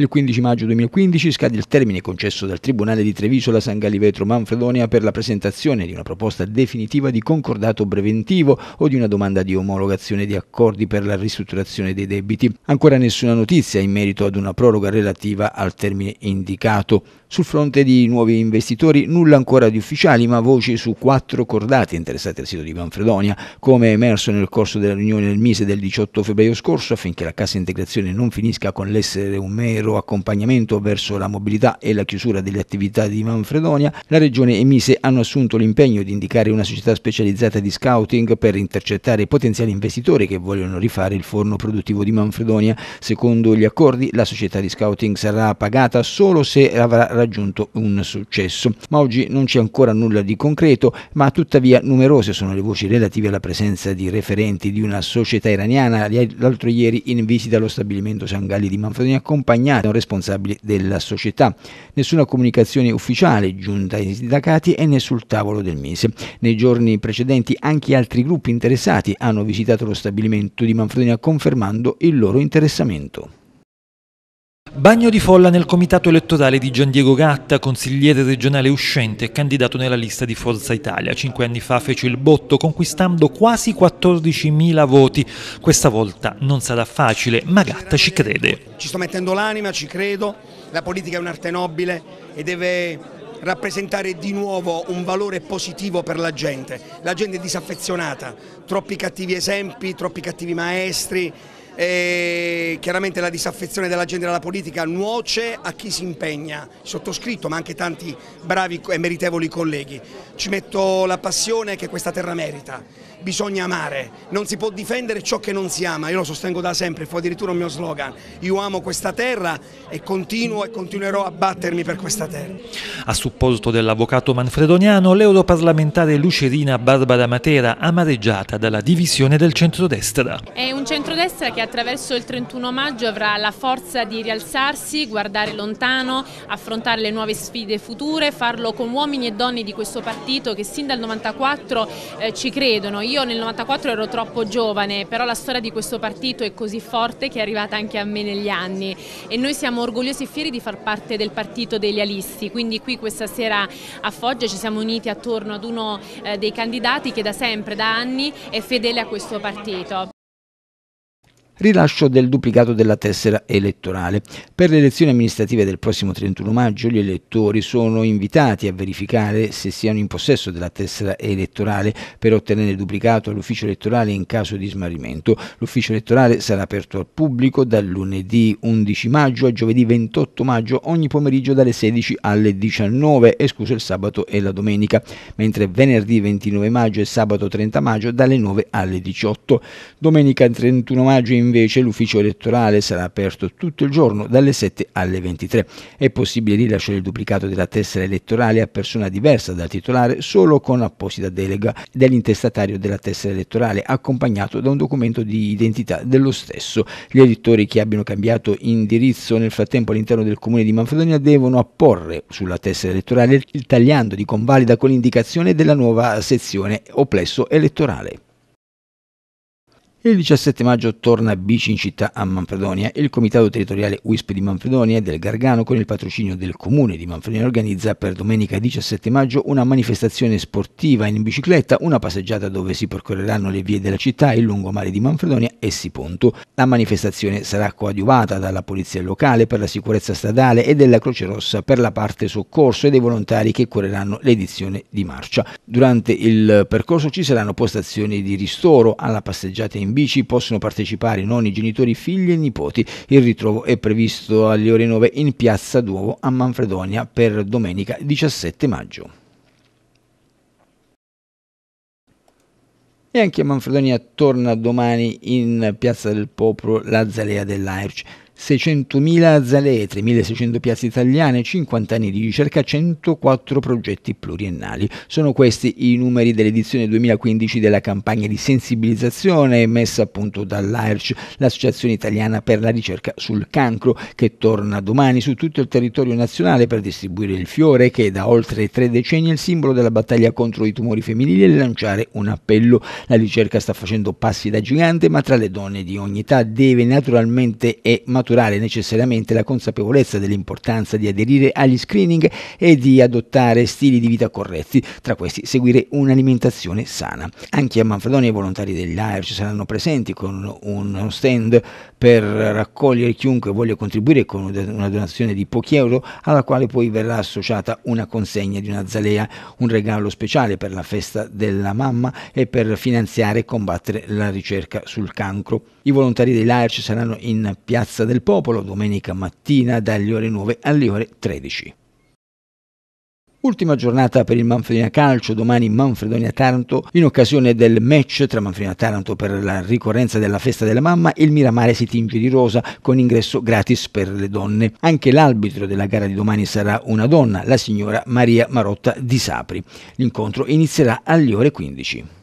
Il 15 maggio 2015 scade il termine concesso dal Tribunale di Treviso alla San Galivetro Manfredonia per la presentazione di una proposta definitiva di concordato preventivo o di una domanda di omologazione di accordi per la ristrutturazione dei debiti. Ancora nessuna notizia in merito ad una proroga relativa al termine indicato. Sul fronte di nuovi investitori nulla ancora di ufficiali, ma voci su quattro cordati interessati al sito di Manfredonia, come emerso nel corso della riunione del mese del 18 febbraio scorso, affinché la cassa integrazione non finisca con l'essere un mero accompagnamento verso la mobilità e la chiusura delle attività di Manfredonia, la Regione e Mise hanno assunto l'impegno di indicare una società specializzata di scouting per intercettare potenziali investitori che vogliono rifare il forno produttivo di Manfredonia. Secondo gli accordi, la società di scouting sarà pagata solo se avrà raggiunto un successo. Ma oggi non c'è ancora nulla di concreto, ma tuttavia numerose sono le voci relative alla presenza di referenti di una società iraniana l'altro ieri in visita allo stabilimento Sangalli di Manfredonia accompagnati da un responsabile della società. Nessuna comunicazione ufficiale giunta ai sindacati e né sul tavolo del Mise. Nei giorni precedenti anche altri gruppi interessati hanno visitato lo stabilimento di Manfredonia confermando il loro interessamento. Bagno di folla nel comitato elettorale di Gian Diego Gatta, consigliere regionale uscente e candidato nella lista di Forza Italia. Cinque anni fa fece il botto conquistando quasi 14.000 voti. Questa volta non sarà facile, ma Gatta ci crede. Ci sto mettendo l'anima, ci credo. La politica è un'arte nobile e deve rappresentare di nuovo un valore positivo per la gente. La gente è disaffezionata, troppi cattivi esempi, troppi cattivi maestri e chiaramente la disaffezione della gente alla politica nuoce a chi si impegna, sottoscritto ma anche tanti bravi e meritevoli colleghi. Ci metto la passione che questa terra merita bisogna amare, non si può difendere ciò che non si ama, io lo sostengo da sempre, fu addirittura un mio slogan, io amo questa terra e continuo e continuerò a battermi per questa terra. A supposto dell'avvocato manfredoniano, l'europarlamentare lucerina Barbara Matera, amareggiata dalla divisione del centrodestra. È un centrodestra che attraverso il 31 maggio avrà la forza di rialzarsi, guardare lontano, affrontare le nuove sfide future, farlo con uomini e donne di questo partito che sin dal 94 eh, ci credono io nel 94 ero troppo giovane, però la storia di questo partito è così forte che è arrivata anche a me negli anni e noi siamo orgogliosi e fieri di far parte del partito degli alisti, quindi qui questa sera a Foggia ci siamo uniti attorno ad uno eh, dei candidati che da sempre, da anni, è fedele a questo partito rilascio del duplicato della tessera elettorale. Per le elezioni amministrative del prossimo 31 maggio gli elettori sono invitati a verificare se siano in possesso della tessera elettorale per ottenere il duplicato all'ufficio elettorale in caso di smarrimento. L'ufficio elettorale sarà aperto al pubblico dal lunedì 11 maggio a giovedì 28 maggio ogni pomeriggio dalle 16 alle 19, escluso il sabato e la domenica, mentre venerdì 29 maggio e sabato 30 maggio dalle 9 alle 18. Domenica 31 maggio in invece l'ufficio elettorale sarà aperto tutto il giorno dalle 7 alle 23. È possibile rilasciare il duplicato della tessera elettorale a persona diversa dal titolare solo con apposita delega dell'intestatario della tessera elettorale accompagnato da un documento di identità dello stesso. Gli elettori che abbiano cambiato indirizzo nel frattempo all'interno del comune di Manfredonia devono apporre sulla tessera elettorale il tagliando di convalida con l'indicazione della nuova sezione o plesso elettorale. Il 17 maggio torna Bici in città a Manfredonia il Comitato Territoriale WISP di Manfredonia e del Gargano con il patrocinio del Comune di Manfredonia organizza per domenica 17 maggio una manifestazione sportiva in bicicletta, una passeggiata dove si percorreranno le vie della città, il lungomare di Manfredonia e Siponto. La manifestazione sarà coadiuvata dalla Polizia Locale per la sicurezza stradale e della Croce Rossa per la parte soccorso e dei volontari che correranno l'edizione di marcia. Durante il percorso ci saranno postazioni di ristoro alla passeggiata in in bici possono partecipare nonni, genitori, figli e nipoti. Il ritrovo è previsto alle ore 9 in piazza Duovo a Manfredonia per domenica 17 maggio. E anche a Manfredonia torna domani in Piazza del Popolo la Zalea dell'Airce. 600.000 zaletri, 1.600 piazze italiane, 50 anni di ricerca, 104 progetti pluriennali. Sono questi i numeri dell'edizione 2015 della campagna di sensibilizzazione messa a punto dall'AIRC, l'Associazione Italiana per la Ricerca sul Cancro, che torna domani su tutto il territorio nazionale per distribuire il fiore che da oltre tre decenni è il simbolo della battaglia contro i tumori femminili e lanciare un appello. La ricerca sta facendo passi da gigante, ma tra le donne di ogni età deve naturalmente e maturamente maturare necessariamente la consapevolezza dell'importanza di aderire agli screening e di adottare stili di vita corretti, tra questi seguire un'alimentazione sana. Anche a Manfredoni i volontari dell'AER ci saranno presenti con uno stand per raccogliere chiunque voglia contribuire con una donazione di pochi euro alla quale poi verrà associata una consegna di una zalea, un regalo speciale per la festa della mamma e per finanziare e combattere la ricerca sul cancro. I volontari dell'AER saranno in Piazza del del Popolo domenica mattina dalle ore 9 alle ore 13. Ultima giornata per il Manfredonia Calcio, domani Manfredonia Taranto, in occasione del match tra Manfredonia Taranto per la ricorrenza della festa della mamma, il Miramare si tinge di rosa con ingresso gratis per le donne. Anche l'arbitro della gara di domani sarà una donna, la signora Maria Marotta di Sapri. L'incontro inizierà alle ore 15.